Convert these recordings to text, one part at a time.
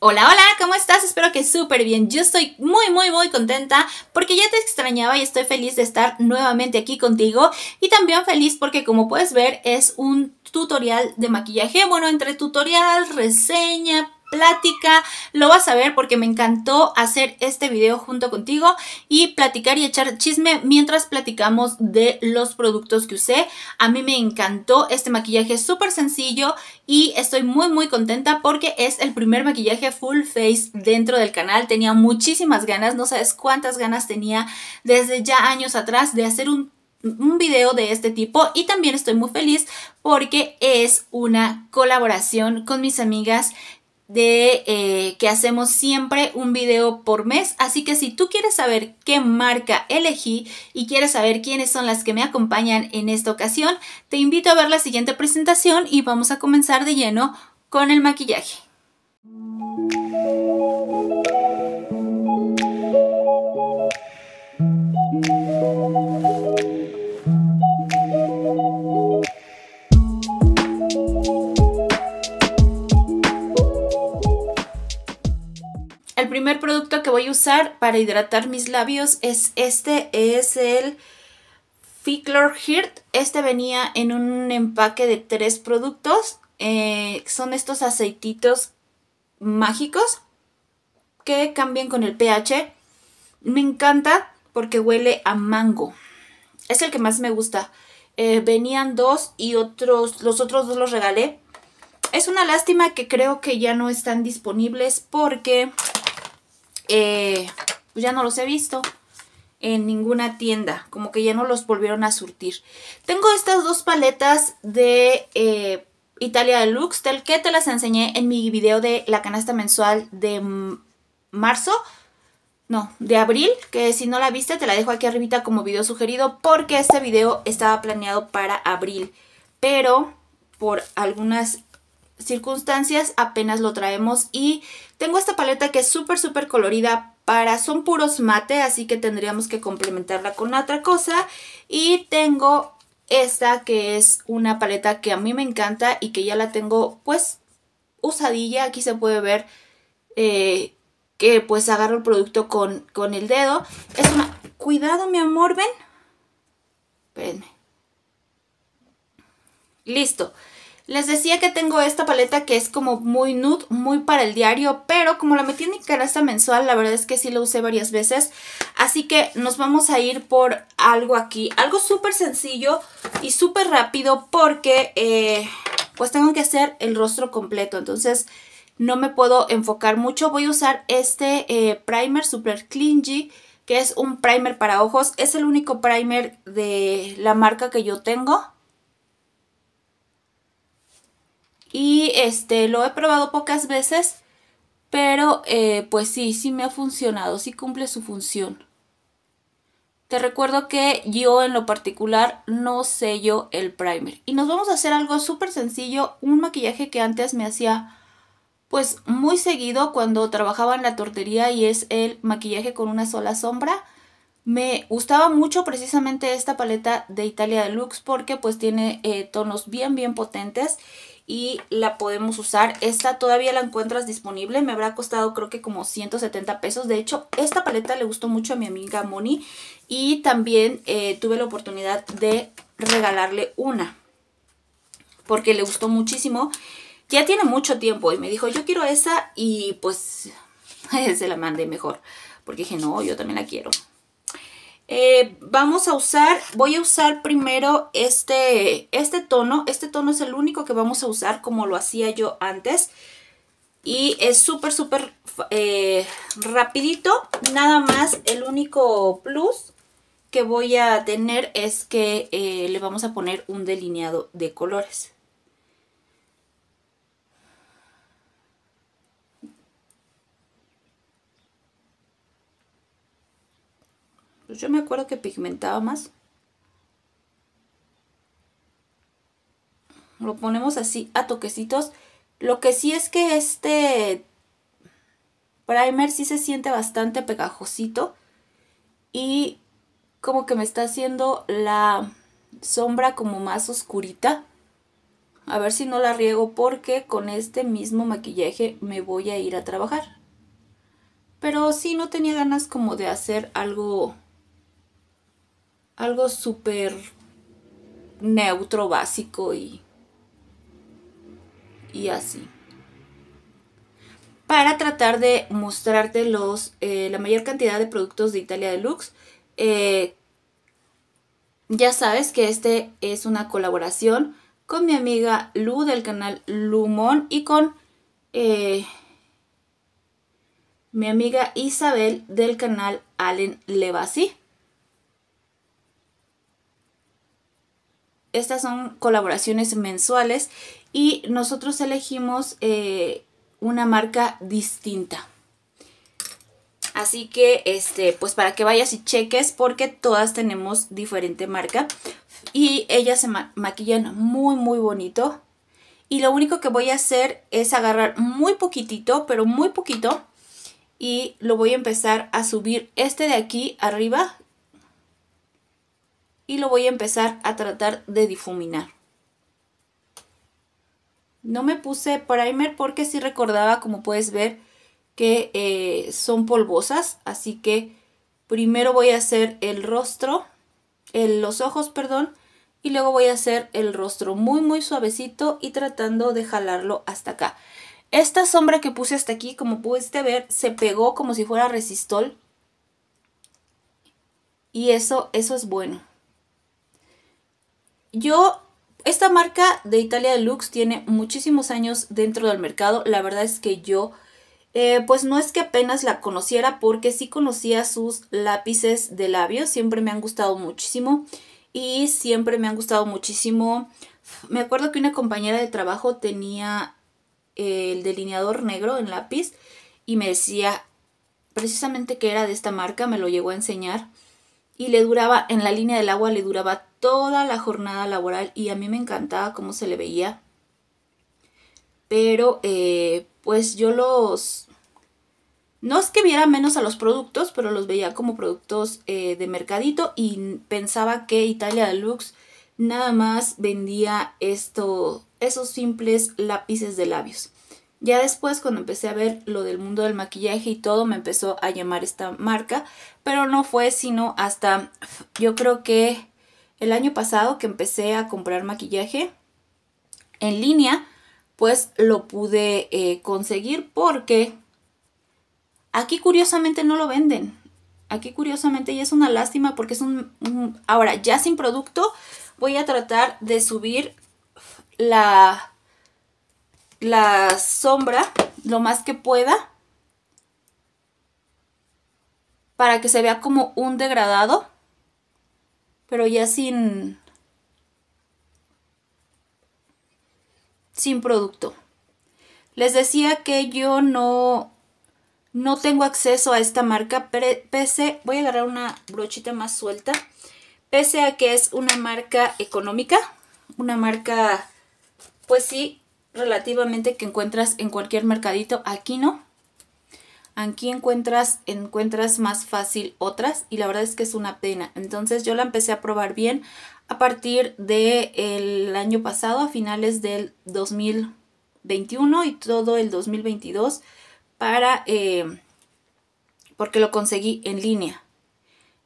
Hola, hola, ¿cómo estás? Espero que súper bien. Yo estoy muy, muy, muy contenta porque ya te extrañaba y estoy feliz de estar nuevamente aquí contigo y también feliz porque como puedes ver es un tutorial de maquillaje, bueno, entre tutorial, reseña, plática. Lo vas a ver porque me encantó hacer este video junto contigo y platicar y echar chisme mientras platicamos de los productos que usé. A mí me encantó este maquillaje súper sencillo y estoy muy muy contenta porque es el primer maquillaje full face dentro del canal. Tenía muchísimas ganas, no sabes cuántas ganas tenía desde ya años atrás de hacer un un video de este tipo y también estoy muy feliz porque es una colaboración con mis amigas de eh, que hacemos siempre un video por mes, así que si tú quieres saber qué marca elegí y quieres saber quiénes son las que me acompañan en esta ocasión, te invito a ver la siguiente presentación y vamos a comenzar de lleno con el maquillaje. para hidratar mis labios es este, es el Ficklor Heart. Este venía en un empaque de tres productos. Eh, son estos aceititos mágicos que cambian con el pH. Me encanta porque huele a mango. Es el que más me gusta. Eh, venían dos y otros, los otros dos los regalé. Es una lástima que creo que ya no están disponibles porque eh, pues ya no los he visto en ninguna tienda, como que ya no los volvieron a surtir. Tengo estas dos paletas de eh, Italia Deluxe, tal que te las enseñé en mi video de la canasta mensual de marzo, no, de abril, que si no la viste te la dejo aquí arribita como video sugerido porque este video estaba planeado para abril, pero por algunas circunstancias apenas lo traemos y tengo esta paleta que es súper súper colorida para son puros mate así que tendríamos que complementarla con otra cosa y tengo esta que es una paleta que a mí me encanta y que ya la tengo pues usadilla aquí se puede ver eh, que pues agarro el producto con, con el dedo es una cuidado mi amor ven espérenme listo les decía que tengo esta paleta que es como muy nude, muy para el diario, pero como la metí en mi canasta mensual, la verdad es que sí la usé varias veces. Así que nos vamos a ir por algo aquí, algo súper sencillo y súper rápido porque eh, pues tengo que hacer el rostro completo, entonces no me puedo enfocar mucho. Voy a usar este eh, primer super clingy que es un primer para ojos, es el único primer de la marca que yo tengo. Y este, lo he probado pocas veces, pero eh, pues sí, sí me ha funcionado, sí cumple su función. Te recuerdo que yo en lo particular no sello el primer. Y nos vamos a hacer algo súper sencillo, un maquillaje que antes me hacía pues muy seguido cuando trabajaba en la tortería y es el maquillaje con una sola sombra. Me gustaba mucho precisamente esta paleta de Italia Deluxe porque pues tiene eh, tonos bien bien potentes y la podemos usar. Esta todavía la encuentras disponible, me habrá costado creo que como 170 pesos. De hecho, esta paleta le gustó mucho a mi amiga Moni y también eh, tuve la oportunidad de regalarle una porque le gustó muchísimo. Ya tiene mucho tiempo y me dijo, yo quiero esa y pues se la mandé mejor porque dije, no, yo también la quiero. Eh, vamos a usar, voy a usar primero este, este tono. Este tono es el único que vamos a usar como lo hacía yo antes. Y es súper, súper eh, rapidito. Nada más el único plus que voy a tener es que eh, le vamos a poner un delineado de colores. Pues yo me acuerdo que pigmentaba más. Lo ponemos así a toquecitos. Lo que sí es que este primer sí se siente bastante pegajosito. Y como que me está haciendo la sombra como más oscurita. A ver si no la riego porque con este mismo maquillaje me voy a ir a trabajar. Pero sí, no tenía ganas como de hacer algo algo súper neutro, básico y, y así. Para tratar de mostrarte los, eh, la mayor cantidad de productos de Italia Deluxe, eh, ya sabes que este es una colaboración con mi amiga Lu del canal Lumon y con eh, mi amiga Isabel del canal Allen Levasi. Estas son colaboraciones mensuales y nosotros elegimos eh, una marca distinta. Así que, este, pues para que vayas y cheques porque todas tenemos diferente marca. Y ellas se maquillan muy, muy bonito. Y lo único que voy a hacer es agarrar muy poquitito, pero muy poquito. Y lo voy a empezar a subir este de aquí arriba y lo voy a empezar a tratar de difuminar. No me puse primer porque si recordaba, como puedes ver, que eh, son polvosas, así que primero voy a hacer el rostro, los ojos, perdón, y luego voy a hacer el rostro muy muy suavecito y tratando de jalarlo hasta acá. Esta sombra que puse hasta aquí, como pudiste ver, se pegó como si fuera resistol. Y eso, eso es bueno yo, esta marca de Italia Deluxe tiene muchísimos años dentro del mercado. La verdad es que yo, eh, pues no es que apenas la conociera porque sí conocía sus lápices de labios. Siempre me han gustado muchísimo y siempre me han gustado muchísimo. Me acuerdo que una compañera de trabajo tenía eh, el delineador negro en lápiz y me decía precisamente que era de esta marca, me lo llegó a enseñar y le duraba, en la línea del agua le duraba toda la jornada laboral y a mí me encantaba cómo se le veía. Pero eh, pues yo los... No es que viera menos a los productos, pero los veía como productos eh, de mercadito y pensaba que Italia Deluxe nada más vendía esto, esos simples lápices de labios. Ya después, cuando empecé a ver lo del mundo del maquillaje y todo, me empezó a llamar esta marca, pero no fue sino hasta yo creo que el año pasado que empecé a comprar maquillaje en línea, pues lo pude eh, conseguir porque aquí curiosamente no lo venden. Aquí curiosamente y es una lástima porque es un... Ahora, ya sin producto, voy a tratar de subir la la sombra lo más que pueda para que se vea como un degradado, pero ya sin, sin producto. Les decía que yo no, no tengo acceso a esta marca, pese, voy a agarrar una brochita más suelta, pese a que es una marca económica, una marca, pues sí, relativamente que encuentras en cualquier mercadito. Aquí no. Aquí encuentras, encuentras más fácil otras y la verdad es que es una pena. Entonces yo la empecé a probar bien a partir del el año pasado, a finales del 2021 y todo el 2022 para... Eh, porque lo conseguí en línea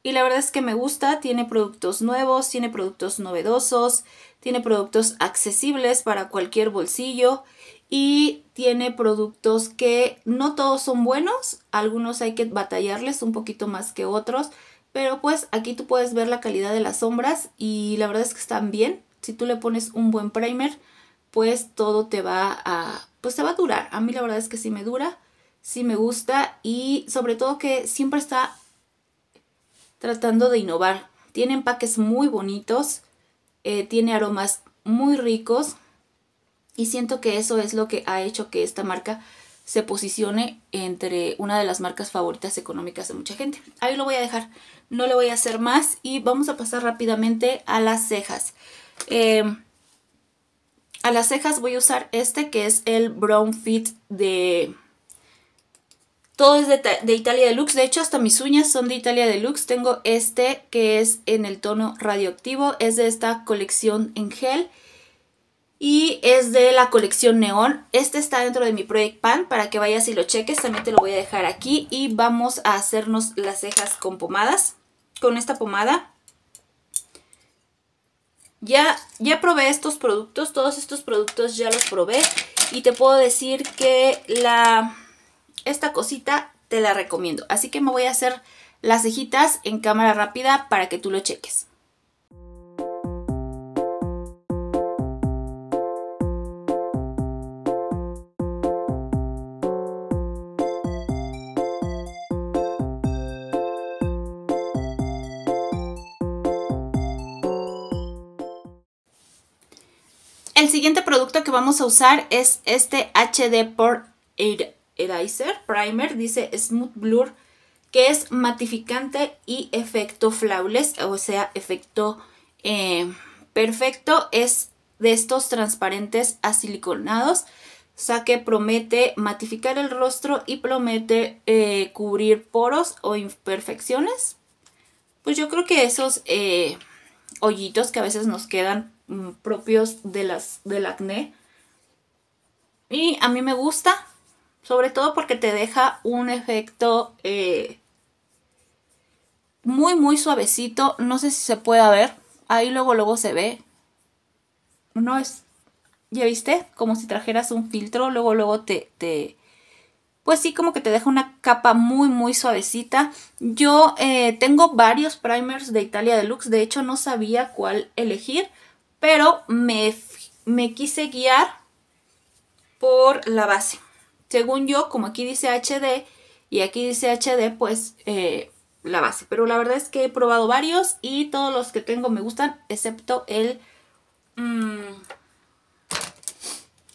y la verdad es que me gusta, tiene productos nuevos, tiene productos novedosos, tiene productos accesibles para cualquier bolsillo y tiene productos que no todos son buenos, algunos hay que batallarles un poquito más que otros, pero pues aquí tú puedes ver la calidad de las sombras y la verdad es que están bien, si tú le pones un buen primer, pues todo te va a, pues te va a durar, a mí la verdad es que sí me dura, sí me gusta y sobre todo que siempre está tratando de innovar. Tiene empaques muy bonitos, eh, tiene aromas muy ricos y siento que eso es lo que ha hecho que esta marca se posicione entre una de las marcas favoritas económicas de mucha gente. Ahí lo voy a dejar, no le voy a hacer más y vamos a pasar rápidamente a las cejas. Em, a las cejas voy a usar este que es el Brown Fit de todo es de, Italia Deluxe, de hecho hasta mis uñas son de Italia Deluxe. Tengo este que es en el tono radioactivo, es de esta colección en gel y es de la colección neón. Este está dentro de mi Project Pan para que vayas y lo cheques, también te lo voy a dejar aquí y vamos a hacernos las cejas con pomadas, con esta pomada. Ya, ya probé estos productos, todos estos productos ya los probé y te puedo decir que la esta cosita te la recomiendo. Así que me voy a hacer las cejitas en cámara rápida para que tú lo cheques. El siguiente producto que vamos a usar es este HD Port Air. Eraser Primer, dice Smooth Blur, que es matificante y efecto flawless, o sea, efecto eh, perfecto. Es de estos transparentes siliconados, o sea, que promete matificar el rostro y promete eh, cubrir poros o imperfecciones. Pues yo creo que esos eh, hoyitos que a veces nos quedan mm, propios de las, del acné. Y a mí me gusta, sobre todo porque te deja un efecto eh, muy muy suavecito, no sé si se puede ver, ahí luego luego se ve, no es, ya viste, como si trajeras un filtro, luego luego te, te pues sí como que te deja una capa muy muy suavecita, yo eh, tengo varios primers de Italia Deluxe, de hecho no sabía cuál elegir, pero me, me quise guiar por la base según yo, como aquí dice HD y aquí dice HD, pues eh, la base. Pero la verdad es que he probado varios y todos los que tengo me gustan, excepto el... Mm,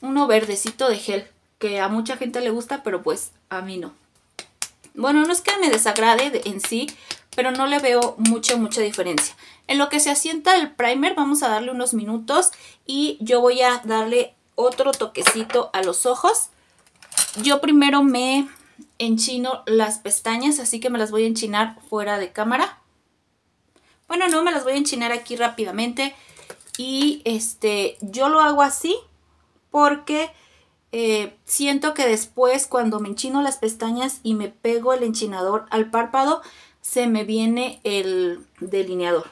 uno verdecito de gel, que a mucha gente le gusta, pero pues a mí no. Bueno, no es que me desagrade en sí, pero no le veo mucha, mucha diferencia. En lo que se asienta el primer, vamos a darle unos minutos y yo voy a darle otro toquecito a los ojos yo primero me enchino las pestañas, así que me las voy a enchinar fuera de cámara. Bueno, no, me las voy a enchinar aquí rápidamente. Y este, yo lo hago así porque eh, siento que después cuando me enchino las pestañas y me pego el enchinador al párpado, se me viene el delineador.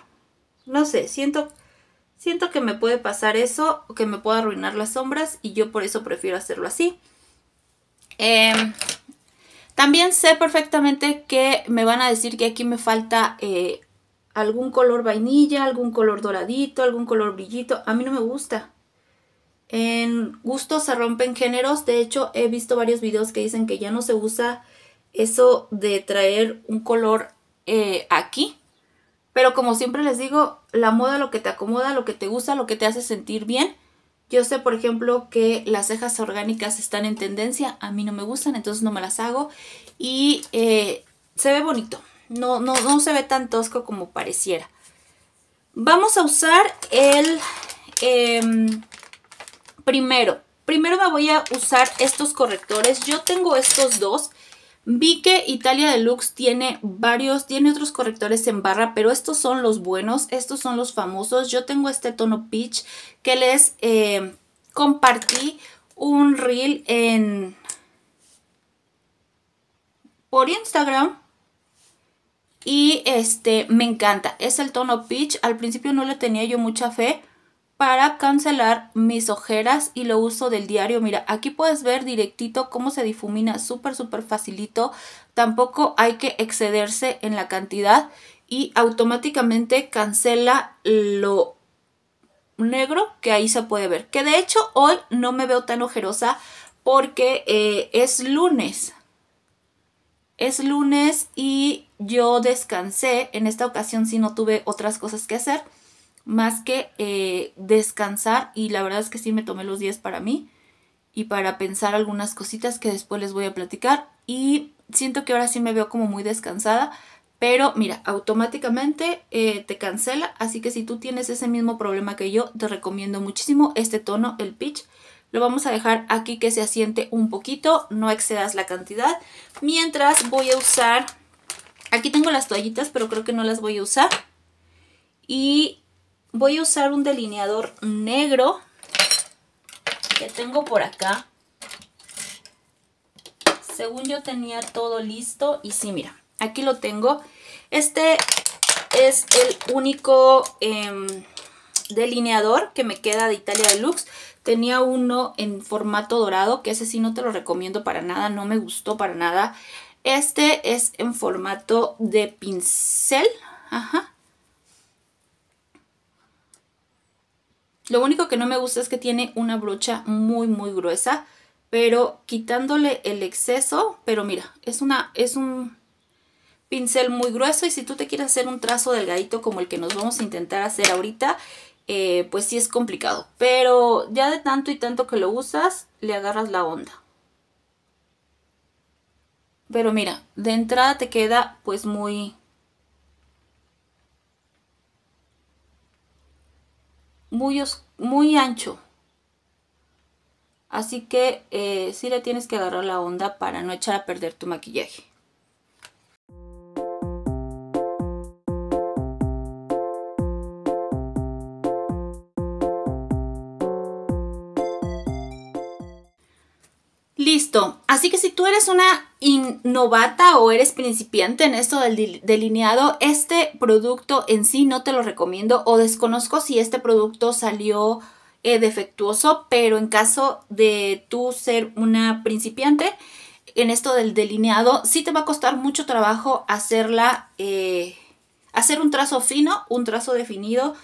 No sé, siento, siento que me puede pasar eso, que me pueda arruinar las sombras y yo por eso prefiero hacerlo así. Em, también sé perfectamente que me van a decir que aquí me falta eh, algún color vainilla, algún color doradito, algún color brillito. A mí no me gusta. En gustos se rompen géneros. De hecho, he visto varios videos que dicen que ya no se usa eso de traer un color eh, aquí. Pero como siempre les digo, la moda lo que te acomoda, lo que te gusta, lo que te hace sentir bien. Yo sé, por ejemplo, que las cejas orgánicas están en tendencia, a mí no me gustan, entonces no me las hago. Y eh, se ve bonito, no, no, no se ve tan tosco como pareciera. Vamos a usar el em, primero. Primero me voy a usar estos correctores. Yo tengo estos dos. Vi que Italia Deluxe tiene varios, tiene otros correctores en barra, pero estos son los buenos, estos son los famosos. Yo tengo este tono peach que les eh, compartí un reel en por Instagram. Y este me encanta, es el tono peach. Al principio no le tenía yo mucha fe, para cancelar mis ojeras y lo uso del diario. Mira, aquí puedes ver directito cómo se difumina súper, súper facilito. Tampoco hay que excederse en la cantidad y automáticamente cancela lo negro que ahí se puede ver. Que de hecho hoy no me veo tan ojerosa porque eh, es lunes. Es lunes y yo descansé. En esta ocasión si no tuve otras cosas que hacer más que eh, descansar y la verdad es que sí me tomé los días para mí y para pensar algunas cositas que después les voy a platicar y siento que ahora sí me veo como muy descansada, pero mira, automáticamente eh, te cancela, así que si tú tienes ese mismo problema que yo, te recomiendo muchísimo este tono, el pitch. Lo vamos a dejar aquí que se asiente un poquito, no excedas la cantidad. Mientras voy a usar, aquí tengo las toallitas, pero creo que no las voy a usar. Y voy a usar un delineador negro que tengo por acá. Según yo tenía todo listo y sí, mira, aquí lo tengo. Este es el único em, delineador que me queda de Italia Deluxe. Tenía uno en formato dorado, que ese sí no te lo recomiendo para nada, no me gustó para nada. Este es en formato de pincel, ajá. Lo único que no me gusta es que tiene una brocha muy muy gruesa, pero quitándole el exceso, pero mira, es, una, es un pincel muy grueso y si tú te quieres hacer un trazo delgadito como el que nos vamos a intentar hacer ahorita, eh, pues sí es complicado. Pero ya de tanto y tanto que lo usas, le agarras la onda. Pero mira, de entrada te queda pues muy, muy, muy ancho. Así que eh, si le tienes que agarrar la onda para no echar a perder tu maquillaje. Listo. Así que si tú eres una innovata o eres principiante en esto del delineado, este producto en sí no te lo recomiendo o desconozco si este producto salió eh, defectuoso, pero en caso de tú ser una principiante en esto del delineado, sí te va a costar mucho trabajo hacerla, eh, hacer un trazo fino, un trazo definido,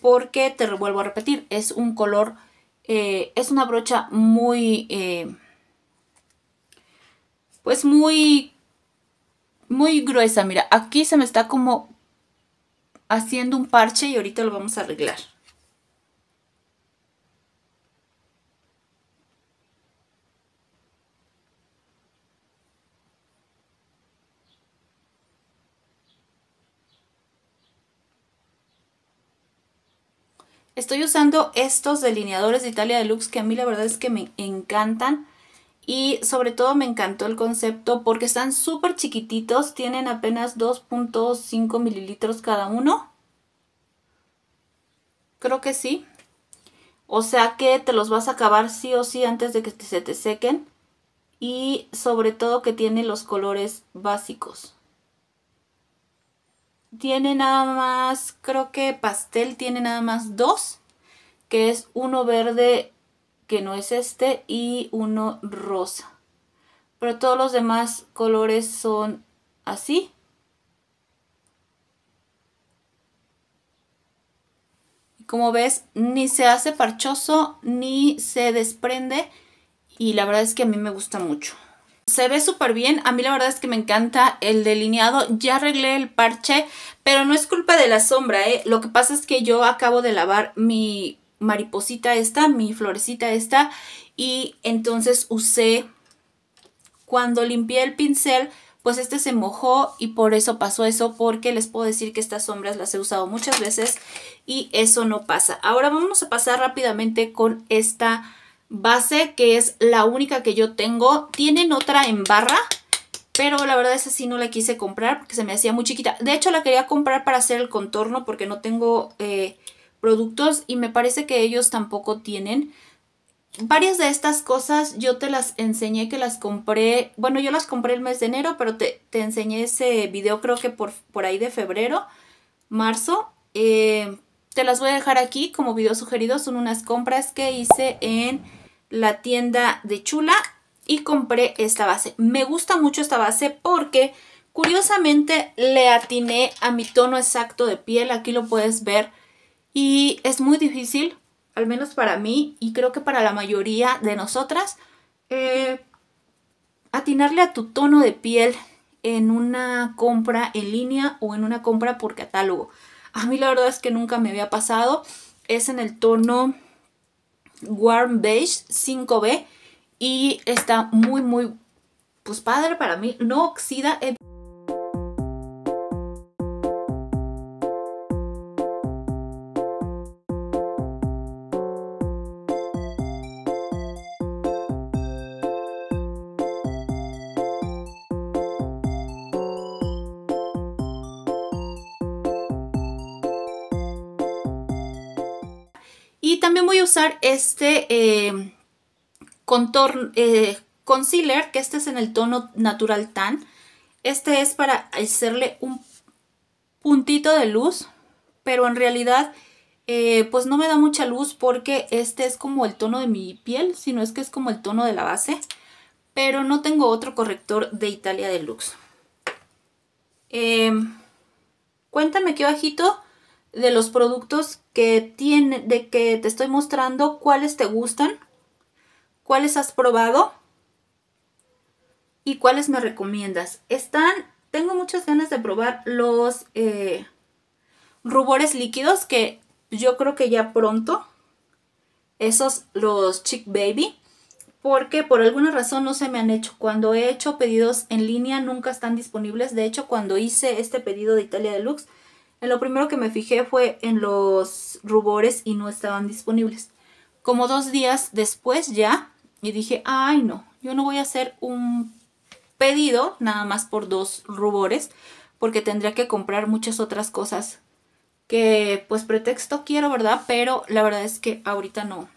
porque te vuelvo a repetir, es un color, eh, es una brocha muy es muy, muy gruesa. Mira, aquí se me está como haciendo un parche y ahorita lo vamos a arreglar. Estoy usando estos delineadores de Italia Deluxe que a mí la verdad es que me encantan y sobre todo me encantó el concepto porque están súper chiquititos, tienen apenas 2.5 mililitros cada uno. Creo que sí. O sea que te los vas a acabar sí o sí antes de que se te sequen. Y sobre todo que tiene los colores básicos. Tiene nada más, creo que pastel tiene nada más dos. Que es uno verde que no es este, y uno rosa. Pero todos los demás colores son así. Como ves, ni se hace parchoso, ni se desprende. Y la verdad es que a mí me gusta mucho. Se ve súper bien. A mí la verdad es que me encanta el delineado. Ya arreglé el parche, pero no es culpa de la sombra, ¿eh? Lo que pasa es que yo acabo de lavar mi mariposita esta, mi florecita esta. Y entonces usé, cuando limpié el pincel, pues este se mojó y por eso pasó eso, porque les puedo decir que estas sombras las he usado muchas veces y eso no pasa. Ahora vamos a pasar rápidamente con esta base, que es la única que yo tengo. Tienen otra en barra, pero la verdad es sí no la quise comprar porque se me hacía muy chiquita. De hecho la quería comprar para hacer el contorno porque no tengo eh, productos y me parece que ellos tampoco tienen. Varias de estas cosas yo te las enseñé que las compré, bueno, yo las compré el mes de enero, pero te, enseñé ese video creo que por, por ahí de febrero, marzo. Eh, te las voy a dejar aquí como video sugerido, son unas compras que hice en la tienda de Chula y compré esta base. Me gusta mucho esta base porque curiosamente le atiné a mi tono exacto de piel, aquí lo puedes ver y es muy difícil, al menos para mí y creo que para la mayoría de nosotras, eh, atinarle a tu tono de piel en una compra en línea o en una compra por catálogo. A mí la verdad es que nunca me había pasado. Es en el tono Warm Beige 5B y está muy muy pues padre para mí. No oxida, usar este eh, contorno, eh, concealer, que este es en el tono natural tan. Este es para hacerle un puntito de luz, pero en realidad eh, pues no me da mucha luz porque este es como el tono de mi piel, si no es que es como el tono de la base. Pero no tengo otro corrector de Italia Deluxe. Em, cuéntame qué bajito de los productos que tiene, de que te estoy mostrando, cuáles te gustan, cuáles has probado y cuáles me recomiendas. Están, tengo muchas ganas de probar los eh, rubores líquidos que yo creo que ya pronto, esos los Chick Baby, porque por alguna razón no se me han hecho. Cuando he hecho pedidos en línea nunca están disponibles. De hecho, cuando hice este pedido de Italia Deluxe, lo primero que me fijé fue en los rubores y no estaban disponibles. Como dos días después ya, y dije, ay no, yo no voy a hacer un pedido nada más por dos rubores, porque tendría que comprar muchas otras cosas que pues pretexto quiero, ¿verdad? Pero la verdad es que ahorita no,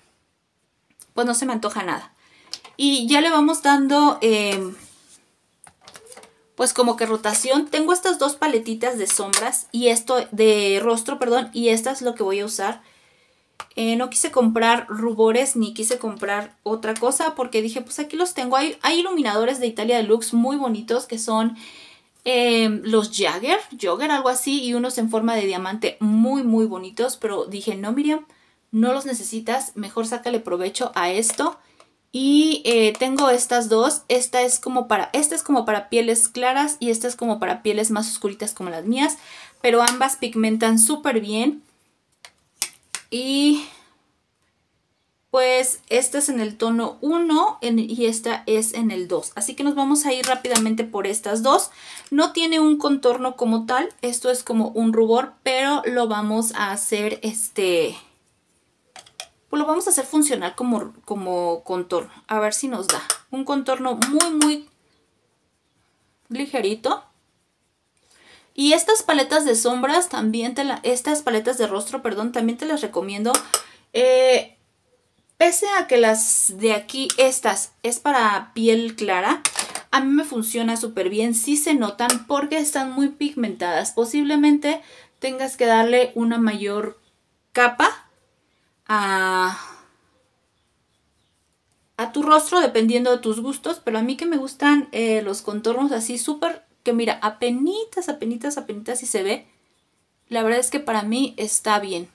pues no se me antoja nada. Y ya le vamos dando... Em, pues como que rotación. Tengo estas dos paletitas de sombras y esto de rostro, perdón, y esta es lo que voy a usar. Eh, no quise comprar rubores ni quise comprar otra cosa porque dije, pues aquí los tengo. Hay, iluminadores de Italia Deluxe muy bonitos que son eh, los Jagger, Jogger, algo así, y unos en forma de diamante muy, muy bonitos. Pero dije, no Miriam, no los necesitas, mejor sácale provecho a esto. Y eh, tengo estas dos. Esta es como para. Esta es como para pieles claras y esta es como para pieles más oscuritas como las mías. Pero ambas pigmentan súper bien. Y pues esta es en el tono 1 y esta es en el 2. Así que nos vamos a ir rápidamente por estas dos. No tiene un contorno como tal, esto es como un rubor, pero lo vamos a hacer este pues lo vamos a hacer funcionar como, como contorno. A ver si nos da un contorno muy, muy ligerito. Y estas paletas de sombras también te estas paletas de rostro, perdón, también te las recomiendo. Eh, pese a que las de aquí, estas, es para piel clara, a mí me funciona súper bien. Sí se notan porque están muy pigmentadas. Posiblemente tengas que darle una mayor capa a, tu rostro dependiendo de tus gustos, pero a mí que me gustan eh, los contornos así súper, que mira, apenitas, apenitas, apenitas y se ve, la verdad es que para mí está bien.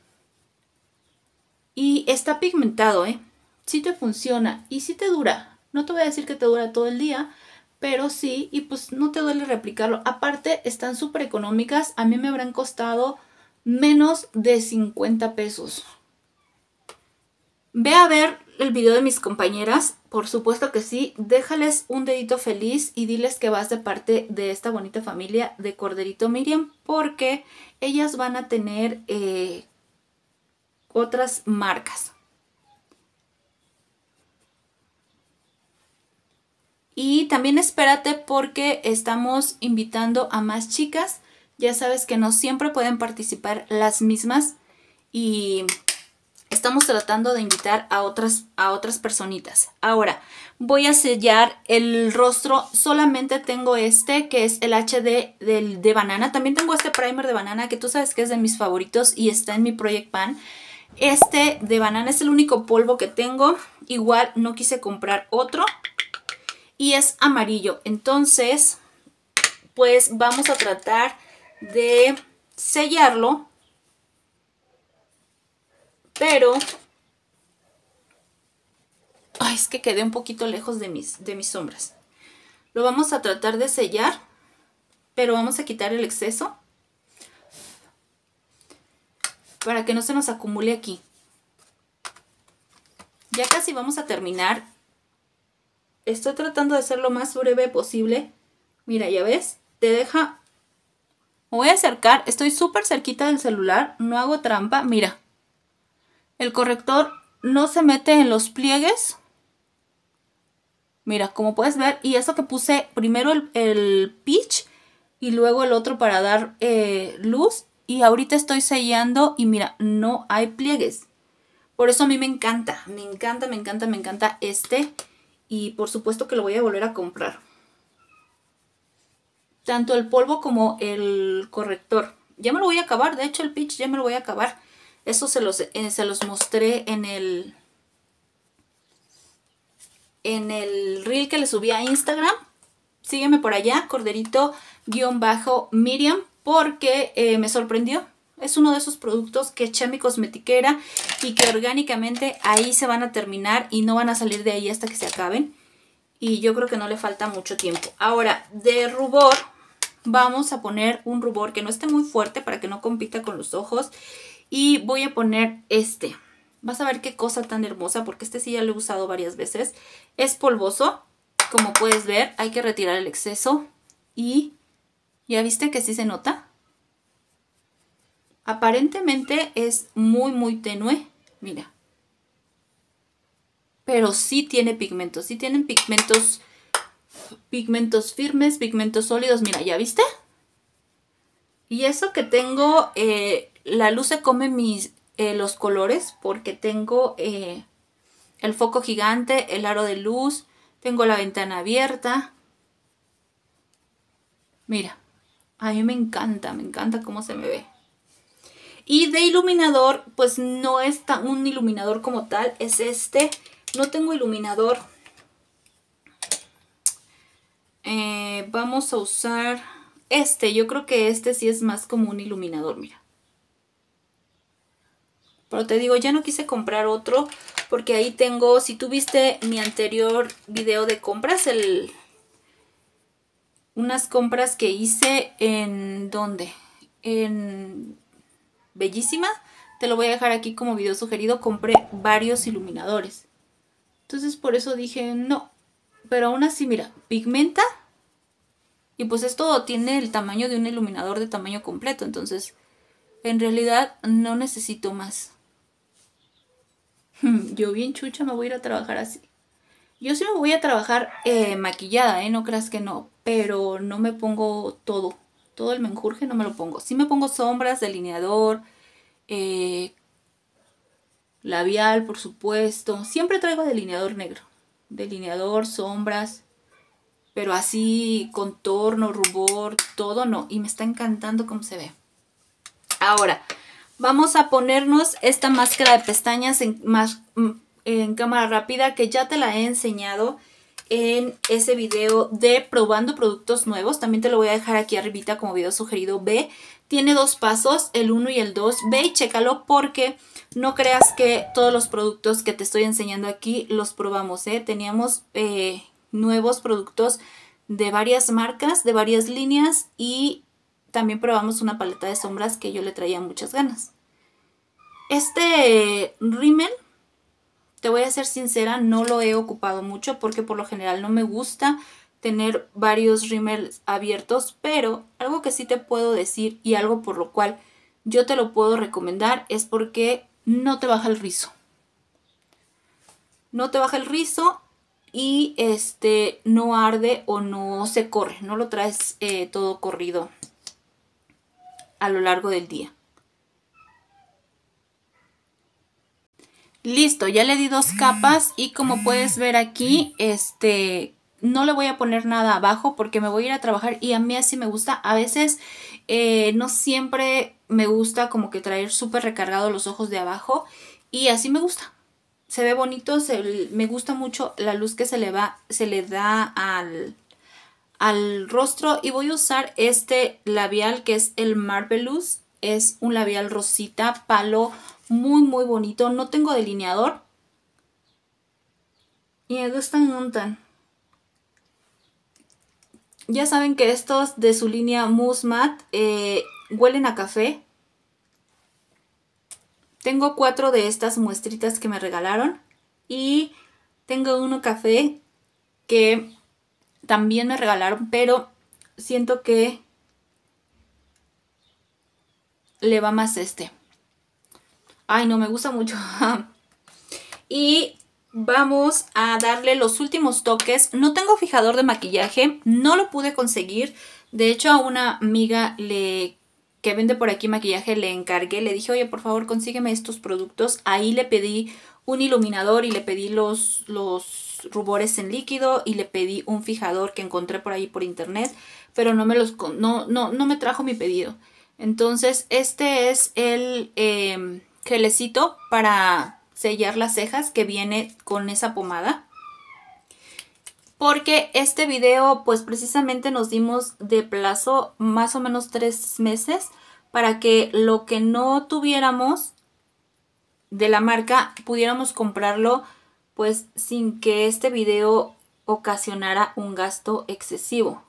Y está pigmentado, ¿eh? si te funciona y si te dura. No te voy a decir que te dura todo el día, pero sí, y pues no te duele replicarlo. Aparte, están súper económicas. A mí me habrán costado menos de 50 pesos. Ve a ver el video de mis compañeras, por supuesto que sí. Déjales un dedito feliz y diles que vas de parte de esta bonita familia de Corderito Miriam, porque ellas van a tener eh, otras marcas. Y también espérate porque estamos invitando a más chicas. Ya sabes que no siempre pueden participar las mismas y Estamos tratando de invitar a otras, a otras personitas. Ahora, voy a sellar el rostro. Solamente tengo este, que es el HD del, de banana. También tengo este primer de banana, que tú sabes que es de mis favoritos y está en mi Project Pan. Este de banana es el único polvo que tengo. Igual no quise comprar otro. Y es amarillo. Entonces, pues vamos a tratar de sellarlo pero... Ay, es que quedé un poquito lejos de mis, de mis sombras. Lo vamos a tratar de sellar, pero vamos a quitar el exceso para que no se nos acumule aquí. Ya casi vamos a terminar. Estoy tratando de ser lo más breve posible. Mira, ya ves, te deja... Me voy a acercar, estoy súper cerquita del celular, no hago trampa, mira. El corrector no se mete en los pliegues. Mira, como puedes ver, y eso que puse primero el, pitch y luego el otro para dar eh, luz. Y ahorita estoy sellando y mira, no hay pliegues. Por eso a mí me encanta, me encanta, me encanta, me encanta este. Y por supuesto que lo voy a volver a comprar. Tanto el polvo como el corrector. Ya me lo voy a acabar, de hecho el pitch ya me lo voy a acabar. Eso se los, eh, se los mostré en el, en el reel que le subí a Instagram. Sígueme por allá, corderito-miriam, porque eh, me sorprendió. Es uno de esos productos que eché mi cosmetiquera y que orgánicamente ahí se van a terminar y no van a salir de ahí hasta que se acaben. Y yo creo que no le falta mucho tiempo. Ahora, de rubor, vamos a poner un rubor que no esté muy fuerte para que no compita con los ojos y voy a poner este. Vas a ver qué cosa tan hermosa, porque este sí ya lo he usado varias veces. Es polvoso, como puedes ver, hay que retirar el exceso. Y ya viste que sí se nota. Aparentemente es muy, muy tenue. Mira. Pero sí tiene pigmentos. Sí tienen pigmentos, pigmentos firmes, pigmentos sólidos. Mira, ¿ya viste? Y eso que tengo eh, la luz se come mis, eh, los colores porque tengo eh, el foco gigante, el aro de luz, tengo la ventana abierta. Mira, a mí me encanta, me encanta cómo se me ve. Y de iluminador, pues no es tan, un iluminador como tal, es este. No tengo iluminador. Eh, vamos a usar este. Yo creo que este sí es más como un iluminador, mira. Pero te digo, ya no quise comprar otro porque ahí tengo, si tú viste mi anterior video de compras, el unas compras que hice en, ¿dónde? En Bellísima. Te lo voy a dejar aquí como video sugerido. Compré varios iluminadores. Entonces por eso dije no. Pero aún así, mira, pigmenta. Y pues esto tiene el tamaño de un iluminador de tamaño completo. Entonces, en realidad no necesito más. Yo bien chucha me voy a ir a trabajar así. Yo sí me voy a trabajar eh, maquillada, ¿eh? No creas que no. Pero no me pongo todo. Todo el menjurje no me lo pongo. Sí me pongo sombras, delineador, eh, labial, por supuesto. Siempre traigo delineador negro. Delineador, sombras. Pero así, contorno, rubor, todo no. Y me está encantando cómo se ve. Ahora, Vamos a ponernos esta máscara de pestañas mm, en, cámara rápida que ya te la he enseñado en ese video de probando productos nuevos. También te lo voy a dejar aquí arribita como video sugerido Ve, Tiene dos pasos, el 1 y el 2. Ve y chécalo porque no creas que todos los productos que te estoy enseñando aquí los probamos. ¿eh? Teníamos eh, nuevos productos de varias marcas, de varias líneas y también probamos una paleta de sombras que yo le traía muchas ganas. Este rímel, te voy a ser sincera, no lo he ocupado mucho porque por lo general no me gusta tener varios rímels abiertos, pero algo que sí te puedo decir y algo por lo cual yo te lo puedo recomendar es porque no te baja el rizo. No te baja el rizo y este no arde o no se corre, no lo traes eh, todo corrido a lo largo del día. Listo, ya le di dos capas y como puedes ver aquí, este, no le voy a poner nada abajo porque me voy a ir a trabajar y a mí así me gusta. A veces eh, no siempre me gusta como que traer súper recargado los ojos de abajo y así me gusta. Se ve bonito, se, me gusta mucho la luz que se le va, se le da al, al rostro y voy a usar este labial que es el Marvelous. Es un labial rosita, palo, muy muy bonito. No tengo delineador. Y me gustan un Ya saben que estos de su línea Mousse Matte eh, huelen a café. Tengo cuatro de estas muestritas que me regalaron. Y tengo uno café que también me regalaron, pero siento que le va más este. Ay, no, me gusta mucho. y vamos a darle los últimos toques. No tengo fijador de maquillaje, no lo pude conseguir. De hecho, a una amiga le que vende por aquí maquillaje le encargué, le dije, oye, por favor, consígueme estos productos. Ahí le pedí un iluminador y le pedí los, los rubores en líquido y le pedí un fijador que encontré por ahí por internet, pero no me los no, no, no me trajo mi pedido. Entonces, este es el eh, gelecito para sellar las cejas que viene con esa pomada. Porque este video, pues precisamente nos dimos de plazo más o menos tres meses para que lo que no tuviéramos de la marca pudiéramos comprarlo pues sin que este video ocasionara un gasto excesivo.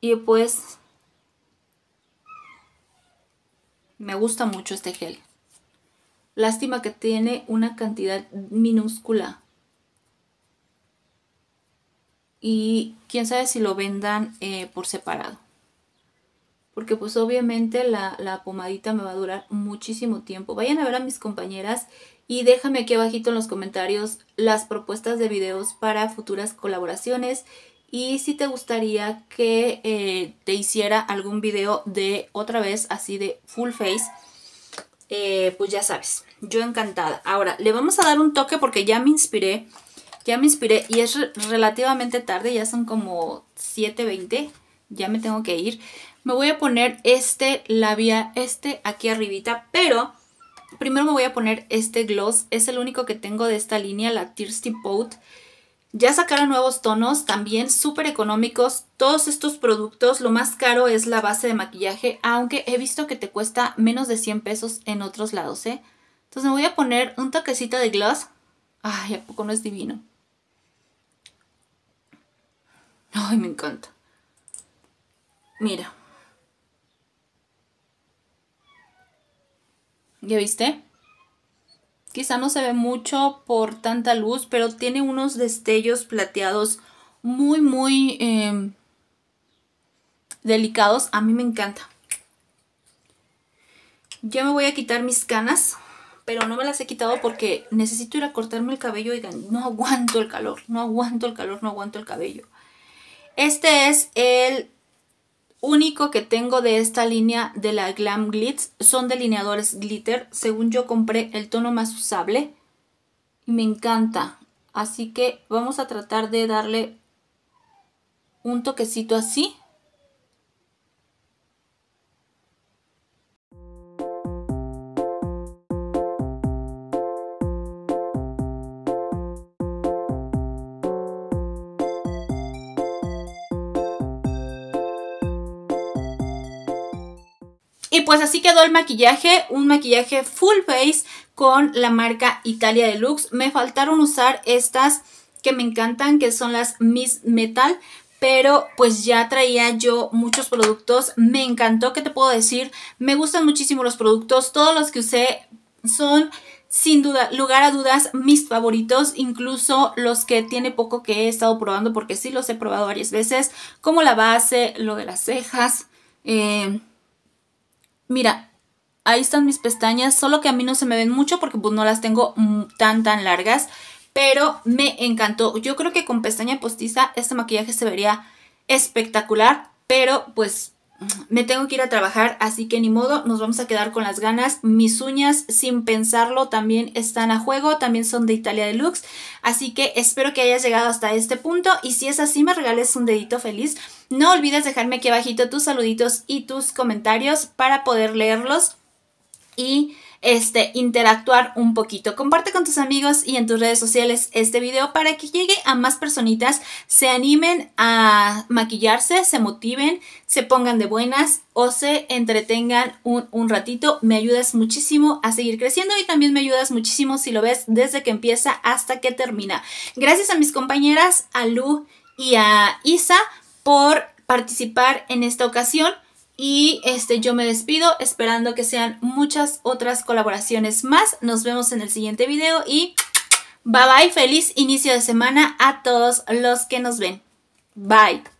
Y pues me gusta mucho este gel. Lástima que tiene una cantidad minúscula. Y quién sabe si lo vendan eh, por separado porque pues obviamente la, pomadita me va a durar muchísimo tiempo. Vayan a ver a mis compañeras y déjame aquí abajito en los comentarios las propuestas de videos para futuras colaboraciones y si te gustaría que eh, te hiciera algún video de otra vez así de full face, eh, pues ya sabes, yo encantada. Ahora, le vamos a dar un toque porque ya me inspiré, ya me inspiré y es relativamente tarde, ya son como 7.20, ya me tengo que ir me voy a poner este labia, este aquí arribita, pero primero me voy a poner este gloss. Es el único que tengo de esta línea, la Thirsty Pout. Ya sacaron nuevos tonos, también súper económicos. Todos estos productos, lo más caro es la base de maquillaje, aunque he visto que te cuesta menos de 100 pesos en otros lados, ¿eh? Entonces me voy a poner un toquecito de gloss. Ay, ¿a poco no es divino? Ay, me encanta. Mira. ¿Ya viste? Quizá no se ve mucho por tanta luz, pero tiene unos destellos plateados muy, muy em, delicados. A mí me encanta. Yo me voy a quitar mis canas, pero no me las he quitado porque necesito ir a cortarme el cabello. y no aguanto el calor, no aguanto el calor, no aguanto el cabello. Este es el único que tengo de esta línea de la Glam Glitz son delineadores glitter. Según yo compré el tono más usable y me encanta. Así que vamos a tratar de darle un toquecito así. Y pues así quedó el maquillaje, un maquillaje full face con la marca Italia Deluxe. Me faltaron usar estas que me encantan, que son las Miss Metal, pero pues ya traía yo muchos productos. Me encantó, ¿qué te puedo decir? Me gustan muchísimo los productos, todos los que usé son sin duda, lugar a dudas, mis favoritos, incluso los que tiene poco que he estado probando, porque sí los he probado varias veces, como la base, lo de las cejas, eh, Mira, ahí están mis pestañas, solo que a mí no se me ven mucho porque pues no las tengo mm, tan tan largas, pero me encantó. Yo creo que con pestaña postiza este maquillaje se vería espectacular, pero pues me tengo que ir a trabajar, así que ni modo, nos vamos a quedar con las ganas. Mis uñas, sin pensarlo, también están a juego, también son de Italia Deluxe, así que espero que hayas llegado hasta este punto y si es así, me regales un dedito feliz. No olvides dejarme aquí abajito tus saluditos y tus comentarios para poder leerlos y este, interactuar un poquito. Comparte con tus amigos y en tus redes sociales este video para que llegue a más personitas, se animen a maquillarse, se motiven, se pongan de buenas o se entretengan un, un ratito. Me ayudas muchísimo a seguir creciendo y también me ayudas muchísimo si lo ves desde que empieza hasta que termina. Gracias a mis compañeras, a Lu y a Isa por participar en esta ocasión. Y este, yo me despido esperando que sean muchas otras colaboraciones más. Nos vemos en el siguiente video y bye bye. Feliz inicio de semana a todos los que nos ven. Bye.